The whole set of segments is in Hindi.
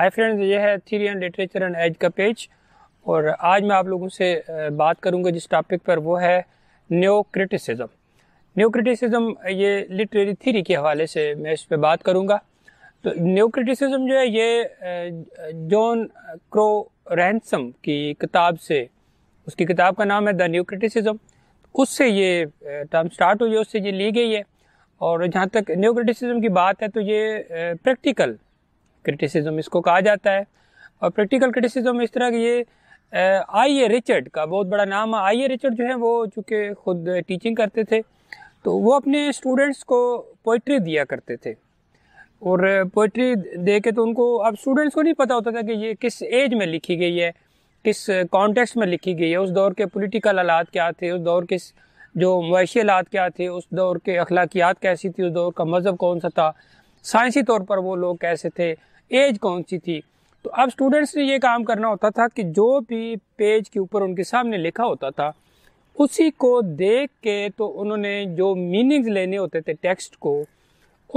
हाय फ्रेंड्स ये है theory and literature and age का पेज और आज मैं आप लोगों से बात करूंगा जिस टॉपिक पर वो है न्यो क्रिटिसिज्म न्यो क्रिटिसिज्म ये लिटरेरी थ्री के हवाले से मैं इस पर बात करूंगा तो न्यो क्रिटिसिज्म जो है ये जॉन क्रो रैंसम की किताब से उसकी किताब का नाम है द न्यू क्रिटिसिज्म उससे ये टर्म स्टार्ट हुई है उससे ये ली गई है और जहाँ तक न्यू क्रिटिसिज्म की बात है तो ये प्रैक्टिकल क्रिटिसिज्म इसको कहा जाता है और प्रैक्टिकल क्रिटिसिज्म इस तरह की ये आई ए रिचर्ड का बहुत बड़ा नाम है आई ए रिचर्ड जो है वो चूँकि खुद टीचिंग करते थे तो वो अपने स्टूडेंट्स को पोइट्री दिया करते थे और पोइट्री दे के तो उनको अब स्टूडेंट्स को नहीं पता होता था कि ये किस एज में लिखी गई है किस कॉन्टेक्स में लिखी गई है उस दौर के पोलिटिकल हालात क्या थे उस दौर के जो मुशी हालात क्या थे उस दौर के अखलाकियात कैसी थी उस दौर का मज़हब कौन सा था साइंसी तौर पर वो लोग कैसे थे एज कौन सी थी तो अब स्टूडेंट्स ने ये काम करना होता था कि जो भी पेज के ऊपर उनके सामने लिखा होता था उसी को देख के तो उन्होंने जो मीनिंग्स लेने होते थे टेक्स्ट को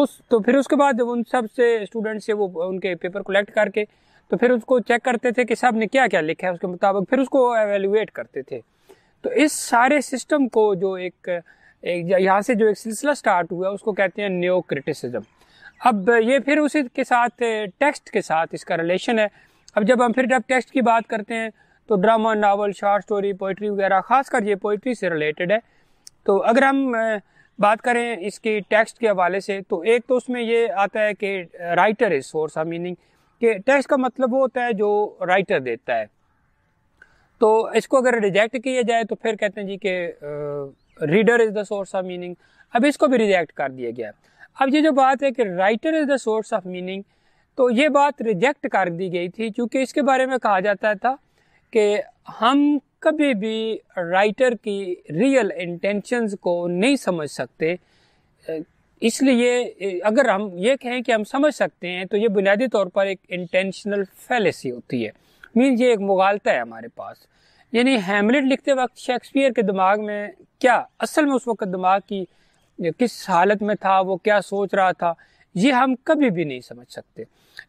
उस तो फिर उसके बाद उन सब से स्टूडेंट से वो उनके पेपर कलेक्ट करके तो फिर उसको चेक करते थे कि सब ने क्या क्या लिखा है उसके मुताबिक फिर उसको एवेल्यूएट करते थे तो इस सारे सिस्टम को जो एक, एक यहाँ से जो एक सिलसिला स्टार्ट हुआ उसको कहते हैं न्यो क्रिटिसिज्म अब ये फिर उसी के साथ टेक्स्ट के साथ इसका रिलेशन है अब जब हम फिर जब टेक्स्ट की बात करते हैं तो drama novel short story poetry वगैरह खासकर ये पोइट्री से रिलेटेड है तो अगर हम बात करें इसकी टेक्स्ट के हवाले से तो एक तो उसमें ये आता है कि writer is source of meaning कि टेक्स्ट का मतलब वो होता है जो राइटर देता है तो इसको अगर रिजेक्ट किया जाए तो फिर कहते हैं जी कि reader is the source of meaning अब इसको भी रिजेक्ट कर दिया गया अब ये जो बात है कि writer is the source of meaning तो ये बात रिजेक्ट कर दी गई थी क्योंकि इसके बारे में कहा जाता था कि हम कभी भी राइटर की रियल इंटेंशंस को नहीं समझ सकते इसलिए अगर हम ये कहें कि हम समझ सकते हैं तो ये बुनियादी तौर पर एक इंटेंशनल फैलेसी होती है मीन ये एक मुगालता है हमारे पास यानी हेमलेट लिखते वक्त शेक्सपियर के दिमाग में क्या असल में उस वक्त दिमाग की किस हालत में था वो क्या सोच रहा था ये हम कभी भी नहीं समझ सकते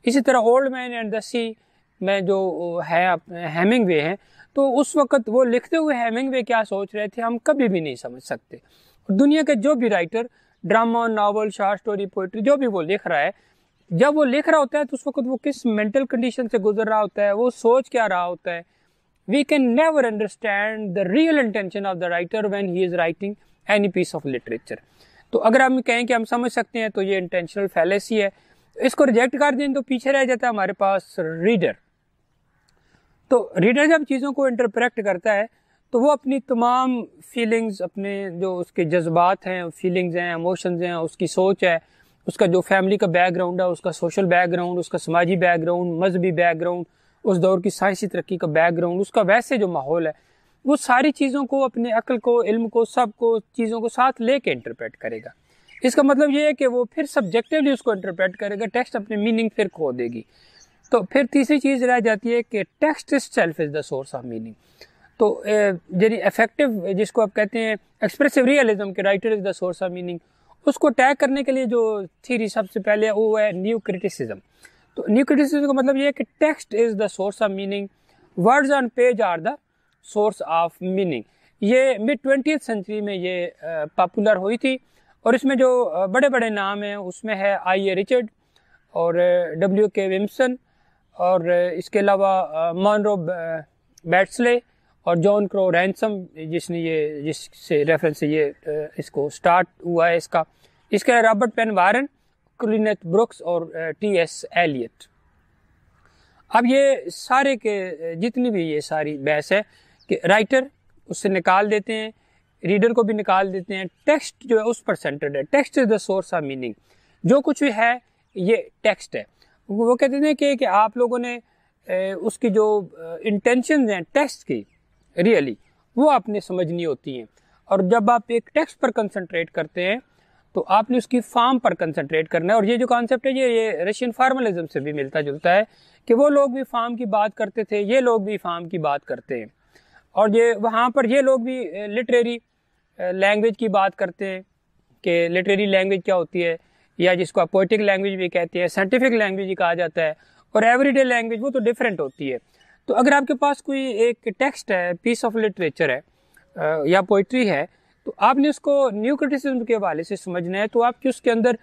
इसी तरह ओल्ड मैन एंड दसी में जो है हेमिंग वे हैं तो उस वक्त वो लिखते हुए हेमिंग वे क्या सोच रहे थे हम कभी भी नहीं समझ सकते दुनिया के जो भी writer drama novel short story poetry जो भी वो लिख रहा है जब वो लिख रहा होता है तो उस वक्त वो किस मेंटल कंडीशन से गुजर रहा होता है वो सोच क्या रहा होता है we can never understand the real intention of the writer when he is writing any piece of literature तो अगर हम कहें कि हम समझ सकते हैं तो ये इंटेंशनल फैलेसी है इसको रिजेक्ट कर दें तो पीछे रह जाता है हमारे पास रीडर तो रीडर जब चीज़ों को इंटरप्रेक्ट करता है तो वो अपनी तमाम फीलिंग्स अपने जो उसके जज्बात हैं फीलिंग्स हैं इमोशंस हैं उसकी सोच है उसका जो फैमिली का बैकग्राउंड है उसका सोशल बैकग्राउंड उसका समाजी बैकग्राउंड मजहबी बैकग्राउंड उस दौर की साइंसी तरक्की का बैकग्राउंड उसका वैसे जो माहौल है वो सारी चीज़ों को अपने अक्ल को इल्म को सब को चीज़ों को साथ ले कर इंटरप्रेट करेगा इसका मतलब ये है कि वो फिर सब्जेक्टिवली उसको इंटरप्रेट करेगा टेक्स्ट अपने मीनिंग फिर खो देगी तो फिर तीसरी चीज़ रह जाती है कि text is self is the source of meaning तो यानी इफेक्टिव जिसको आप कहते हैं एक्सप्रेसिव रियलिज्म के writer is the source of meaning उसको टैग करने के लिए जो थीरी सबसे पहले वो है न्यू क्रिटिसिज्म तो न्यू क्रिटिसिज्म का मतलब ये है कि text is the source of meaning words on page are the source of meaning ये मिड ट्वेंटी सेंचुरी में ये पॉपुलर हुई थी और इसमें जो बड़े बड़े नाम हैं उसमें है आई ए रिचर्ड और डब्ल्यू के विम्सन और इसके अलावा मॉनरो बैट्सले और जॉन क्रो रैंसम जिसने ये जिससे रेफरेंस से ये इसको स्टार्ट हुआ है इसका इसके Robert Penn Warren Cleanth Brooks और टी एस एलियट अब ये सारे के जितनी भी ये सारी बहस है राइटर उससे निकाल देते हैं रीडर को भी निकाल देते हैं टेक्स्ट जो है उस पर सेंटर्ड है text is the source of meaning जो कुछ भी है ये टेक्स्ट है वो कहते हैं कि, कि आप लोगों ने ए, उसकी जो इंटेंशन हैं टेक्स्ट की रियली वो आपने समझनी होती हैं और जब आप एक टेक्स्ट पर कंसंट्रेट करते हैं तो आपने उसकी फॉर्म पर कंसंट्रेट करना है और ये जो कॉन्सेप्ट है ये ये रशियन फार्मलिज्म से भी मिलता जुलता है कि वो लोग भी फॉर्म की बात करते थे ये लोग भी फॉर्म की बात करते हैं और ये वहाँ पर ये लोग भी लिटरेरी लैंग्वेज की बात करते हैं कि लिटरेरी लैंग्वेज क्या होती है या जिसको आप पोइटिक लैंग्वेज भी कहते हैं साइंटिफिक लैंग्वेज भी कहा जाता है और एवरीडे लैंग्वेज वो तो डिफरेंट होती है तो अगर आपके पास कोई एक टेक्स्ट है पीस ऑफ लिटरेचर है या पोइट्री है तो आपने उसको न्यू क्रिटिसिज्म के हवाले से समझना है तो आपकी उसके अंदर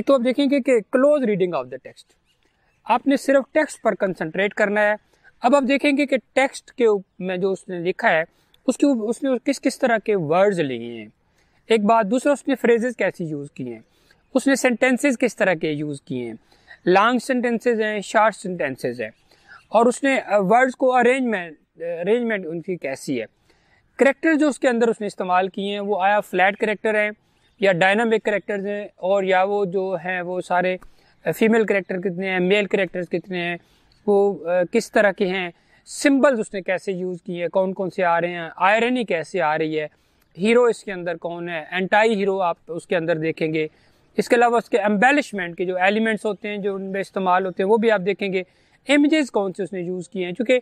एक तो आप देखेंगे कि close reading of the text आपने सिर्फ टेक्स्ट पर कंसंट्रेट करना है अब आप देखेंगे कि टेक्स्ट के में जो उसने लिखा है उसके उसने किस किस तरह के वर्ड्स लिए हैं एक बात दूसरा उसने फ्रेजेस कैसी यूज़ किए हैं उसने सेंटेंसेस किस तरह के यूज़ किए हैं लॉन्ग सेंटेंसेज हैं शार्ट सेंटेंसेज हैं और उसने वर्ड्स को अरेंजमेंट अरेंजमेंट उनकी कैसी है करेक्टर जो उसके अंदर उसने इस्तेमाल किए हैं वो आया फ्लैट करेक्टर हैं या डायनामिक करेक्टर्स हैं और या वो जो हैं वो सारे फीमेल करेक्टर कितने हैं मेल करेक्टर्स कितने हैं वो किस तरह के हैं सिंबल्स उसने कैसे यूज़ किए हैं कौन कौन से आ रहे हैं आयरनी कैसे आ रही है हीरो इसके अंदर कौन है एंटाई हीरो आप उसके अंदर देखेंगे इसके अलावा उसके एम्बेलिशमेंट के जो एलिमेंट्स होते हैं जो उनमें इस्तेमाल होते हैं वो भी आप देखेंगे इमेजेस कौन से उसने यूज़ किए हैं चूंकि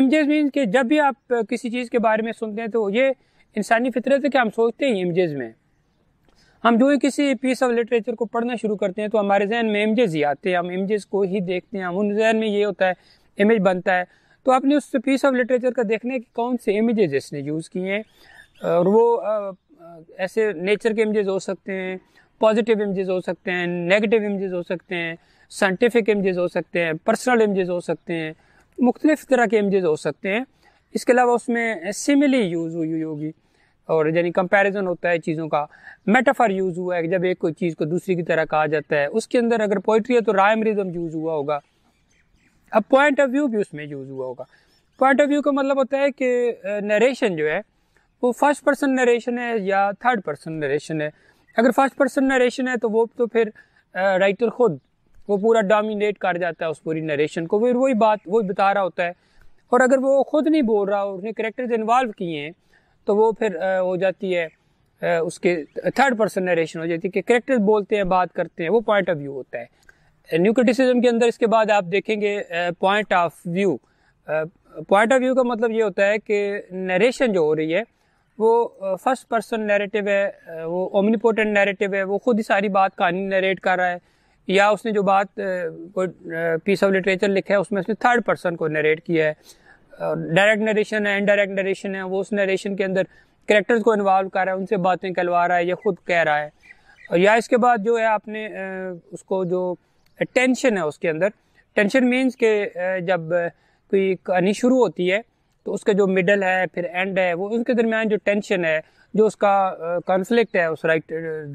इमेजेस मीन कि जब भी आप किसी चीज़ के बारे में सुनते हैं तो ये इंसानी फितरत है कि हम सोचते हैं इमेजेस में हम जो भी किसी पीस ऑफ लिटरेचर को पढ़ना शुरू करते हैं तो हमारे जहन में इमेजेस ही आते हैं हम इमेजेस को ही देखते हैं हम उन जहन में ये होता है इमेज बनता है तो आपने उस पीस ऑफ लिटरेचर का देखना है कि कौन से इमेजेस इसने यूज़ किए हैं और वो ऐसे नेचर के इमेजेस हो सकते हैं पॉजिटिव इमेजेस हो सकते हैं नेगेटिव इमेजेस हो सकते हैं साइंटिफिक इमेजेस हो सकते हैं पर्सनल इमेजेस हो सकते हैं मुख्तलिफ़ तरह के इमेजेस हो सकते हैं इसके अलावा उसमें सिमिली यूज़ हुई हुई होगी और यानी कंपैरिजन होता है चीज़ों का मेटाफर यूज़ हुआ है जब एक कोई चीज़ को दूसरी की तरह कहा जाता है उसके अंदर अगर पोइट्री है तो रायम रिजम यूज़ हुआ होगा अब पॉइंट ऑफ व्यू भी उसमें यूज़ हुआ होगा पॉइंट ऑफ व्यू का मतलब होता है कि नरेशन जो है वो फर्स्ट पर्सन नरेशन है या थर्ड पर्सन नरेशन है अगर फर्स्ट पर्सन नरेशन है तो वो तो फिर राइटर खुद वो पूरा डोमिनेट कर जाता है उस पूरी नरेशन को फिर वही बात वही बता रहा होता है और अगर वो खुद नहीं बोल रहा और उसने करेक्टर्स इन्वॉल्व किए हैं तो वो फिर हो जाती है उसके थर्ड पर्सन नरेशन हो जाती है कि करेक्टर बोलते हैं बात करते हैं वो पॉइंट ऑफ व्यू होता है न्यू क्रिटिसिज्म के अंदर इसके बाद आप देखेंगे point of view point of view का मतलब ये होता है कि नरेशन जो हो रही है वो फर्स्ट पर्सन नैरेटिव है वो ओमनीपोर्टेंट नैरेटिव है वो खुद ही सारी बात कहानी नरेट कर रहा है या उसने जो बात कोई पीस ऑफ लिटरेचर लिखा है उसमें उसने थर्ड पर्सन को नरेट किया है डायरेक्ट नरेशन है इनडायरेक्ट नरेशन है वो उस नरेशन के अंदर करेक्टर्स को इन्वॉल्व कर रहा है उनसे बातें करवा रहा है या खुद कह रहा है और या इसके बाद जो है आपने उसको जो टेंशन है उसके अंदर टेंशन मीन्स के जब कोई कहानी शुरू होती है तो उसका जो मिडल है फिर एंड है वो उसके दरमियान जो टेंशन है जो उसका कॉन्फ्लिक्ट है उस राइट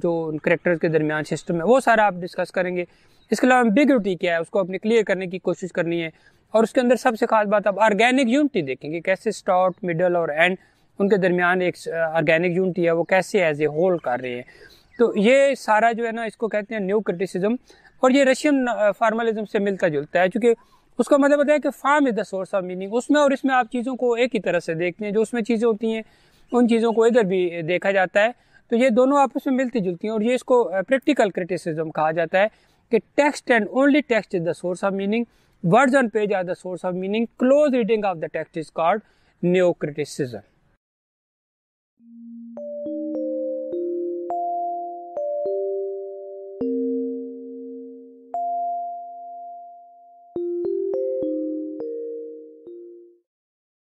जो करेक्टर्स के दरमियान सिस्टम है वो सारा आप डिस्कस करेंगे इसके अलावा बिग बिगरिटी क्या है उसको अपने क्लियर करने की कोशिश करनी है और उसके अंदर सबसे खास बात आप ऑर्गेनिक यूनिटी देखेंगे कैसे स्टार्ट मिडल और एंड उनके दरमियान एक ऑर्गेनिक यूनिटी है वो कैसे एज ए होल कर रहे हैं तो ये सारा जो है ना इसको कहते हैं न्यू क्रिटिसिज्म और ये रशियन फार्मलिज्म से मिलता जुलता है क्योंकि उसका मतलब होता है कि form is the source of meaning उसमें और इसमें आप चीज़ों को एक ही तरह से देखते हैं जो उसमें चीज़ें होती हैं उन चीज़ों को इधर भी देखा जाता है तो ये दोनों आपस में मिलती जुलती हैं और ये इसको प्रैक्टिकल क्रिटिसिज्म कहा जाता है कि text and only text is the source of meaning Words on page are the source of meaning. Close reading of the text is called neocriticism.